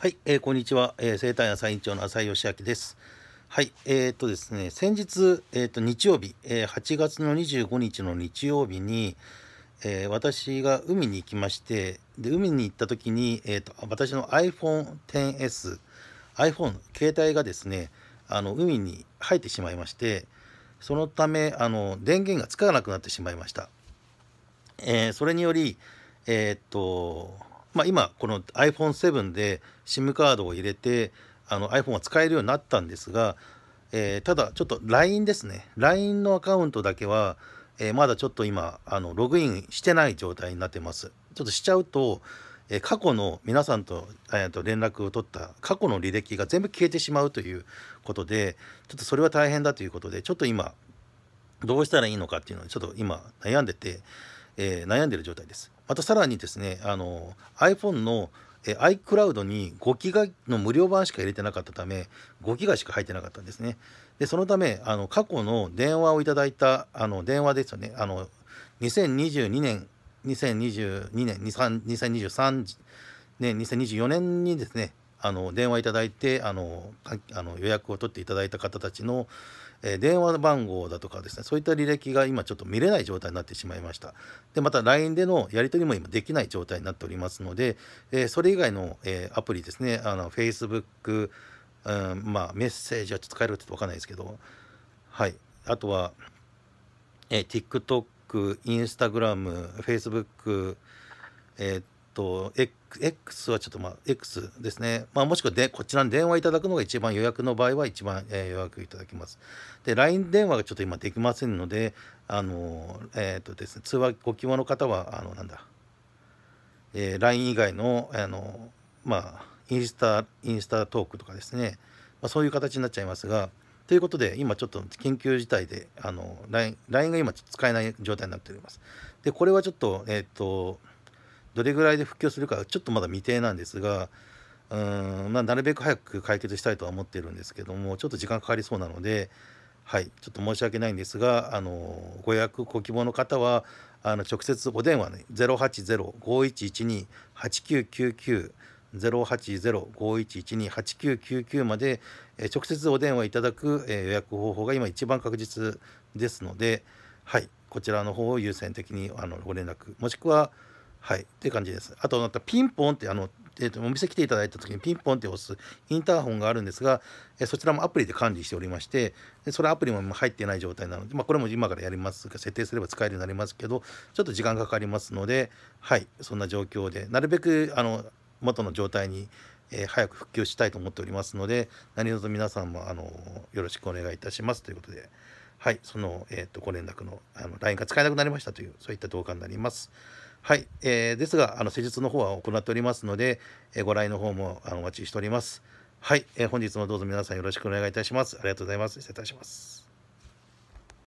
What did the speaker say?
はい、えー、こんにちは、えー、生態野院長の浅井義明です。はい、えー、っとですね、先日、えー、っと日曜日、えー、8月の25日の日曜日に、えー、私が海に行きまして、で海に行った時に、えー、っと私の iPhone10s、iPhone 携帯がですね、あの海に入ってしまいまして、そのためあの電源が使わなくなってしまいました。えー、それにより、えー、っとまあ、今この iPhone7 で SIM カードを入れてあの iPhone は使えるようになったんですが、えー、ただちょっと LINE ですね LINE のアカウントだけは、えー、まだちょっと今あのログインしてない状態になってますちょっとしちゃうと、えー、過去の皆さんと,、えー、と連絡を取った過去の履歴が全部消えてしまうということでちょっとそれは大変だということでちょっと今どうしたらいいのかっていうのをちょっと今悩んでて、え悩んでる状態ですまたさらにですねあの iPhone のえ iCloud に5ギガの無料版しか入れてなかったため5ギガしか入ってなかったんですねでそのためあの過去の電話をいただいたあの電話ですよねあの2022年2022年2023年2024年にですねあの電話いただいてあのあの予約を取っていただいた方たちの、えー、電話番号だとかですねそういった履歴が今ちょっと見れない状態になってしまいましたでまた LINE でのやり取りも今できない状態になっておりますので、えー、それ以外の、えー、アプリですねあの Facebook、うん、まあ、メッセージはちょっと変えるって分かんないですけどはいあとは、えー、TikTok、Instagram、Facebook、えー、と X はちょっとまあ X ですね、まあ、もしくはでこちらに電話いただくのが一番予約の場合は一番、え予約いただきます。で LINE 電話がちょっと今できませんのであの、えーとですね、通話ご希望の方はあのなんだ、えー、LINE 以外のあの、まあ、インスタインスタトークとかですね、まあ、そういう形になっちゃいますが。ということで、今ちょっと緊急事態で、あの、LINE が今使えない状態になっております。で、これはちょっと、えっ、ー、と、どれぐらいで復旧するかちょっとまだ未定なんですがうんまあ、なるべく早く解決したいとは思ってるんですけどもちょっと時間かかりそうなので、はい、ちょっと申し訳ないんですがあのご予約ご希望の方はあの直接お電話ね08051128999 0 8 0 5 1 1 2 8 9 9まで、直接お電話いただく、予約方法が今一番確実ですので、はい、こちらの方を優先的にあのご連絡もしくははいっていう感じですあとまたピンポンってあのえーと、お店来ていただいた時にピンポンって押すインターホンがあるんですが、えそちらもアプリで管理しておりましてでそれアプリも入っていない状態なので、まあ、これも今からやりますが設定すれば使えるようになりますけどちょっと時間かかりますのではいそんな状況でなるべくあの元の状態に、え早く復旧したいと思っておりますので何卒皆さんもあのよろしくお願いいたしますということで。はい、その、えっ、ー、と、ご連絡の、あの、LINE が使えなくなりましたという、そういった動画になります。はい、えー、ですが、あの、施術の方は行っておりますので、えー、ご来の方もあのお待ちしております。はい、えー、本日もどうぞ皆さんよろしくお願いいたします。ありがとうございます。失礼いたします。